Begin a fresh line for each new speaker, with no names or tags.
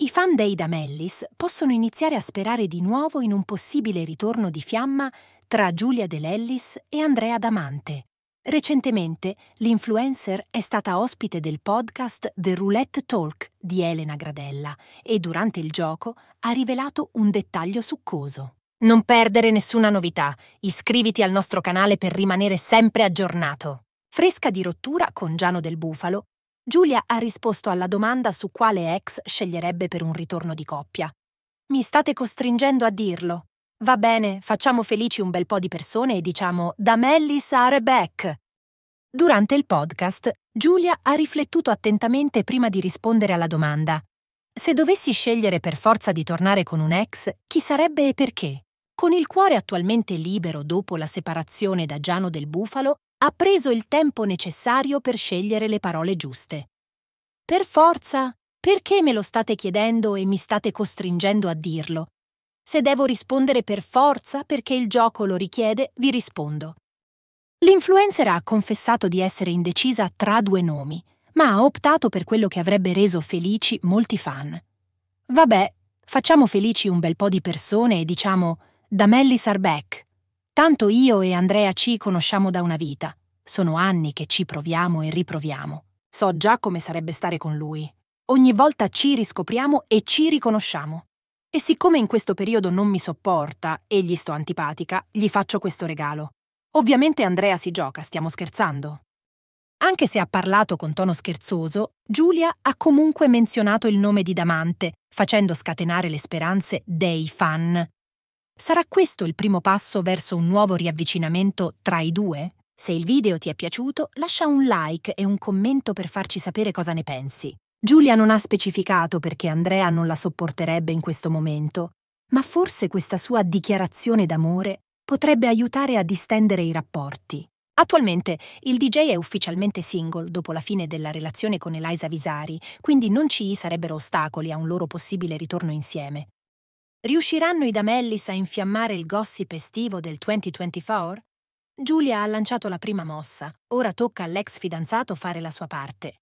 I fan dei Damellis possono iniziare a sperare di nuovo in un possibile ritorno di fiamma tra Giulia De e Andrea Damante. Recentemente l'influencer è stata ospite del podcast The Roulette Talk di Elena Gradella e durante il gioco ha rivelato un dettaglio succoso. Non perdere nessuna novità, iscriviti al nostro canale per rimanere sempre aggiornato. Fresca di rottura con Giano del Bufalo, Giulia ha risposto alla domanda su quale ex sceglierebbe per un ritorno di coppia. Mi state costringendo a dirlo. Va bene, facciamo felici un bel po' di persone e diciamo da Mellis a Rebecca. Durante il podcast, Giulia ha riflettuto attentamente prima di rispondere alla domanda. Se dovessi scegliere per forza di tornare con un ex, chi sarebbe e perché? Con il cuore attualmente libero dopo la separazione da Giano del Bufalo, ha preso il tempo necessario per scegliere le parole giuste. Per forza, perché me lo state chiedendo e mi state costringendo a dirlo? Se devo rispondere per forza perché il gioco lo richiede, vi rispondo. L'influencer ha confessato di essere indecisa tra due nomi, ma ha optato per quello che avrebbe reso felici molti fan. Vabbè, facciamo felici un bel po' di persone e diciamo Damelli Sarbeck, Tanto io e Andrea ci conosciamo da una vita. Sono anni che ci proviamo e riproviamo. So già come sarebbe stare con lui. Ogni volta ci riscopriamo e ci riconosciamo. E siccome in questo periodo non mi sopporta e gli sto antipatica, gli faccio questo regalo. Ovviamente Andrea si gioca, stiamo scherzando. Anche se ha parlato con tono scherzoso, Giulia ha comunque menzionato il nome di Damante, facendo scatenare le speranze dei fan, Sarà questo il primo passo verso un nuovo riavvicinamento tra i due? Se il video ti è piaciuto, lascia un like e un commento per farci sapere cosa ne pensi. Giulia non ha specificato perché Andrea non la sopporterebbe in questo momento, ma forse questa sua dichiarazione d'amore potrebbe aiutare a distendere i rapporti. Attualmente il DJ è ufficialmente single dopo la fine della relazione con Eliza Visari, quindi non ci sarebbero ostacoli a un loro possibile ritorno insieme. Riusciranno i Damellis a infiammare il gossip estivo del 2024? Giulia ha lanciato la prima mossa, ora tocca all'ex fidanzato fare la sua parte.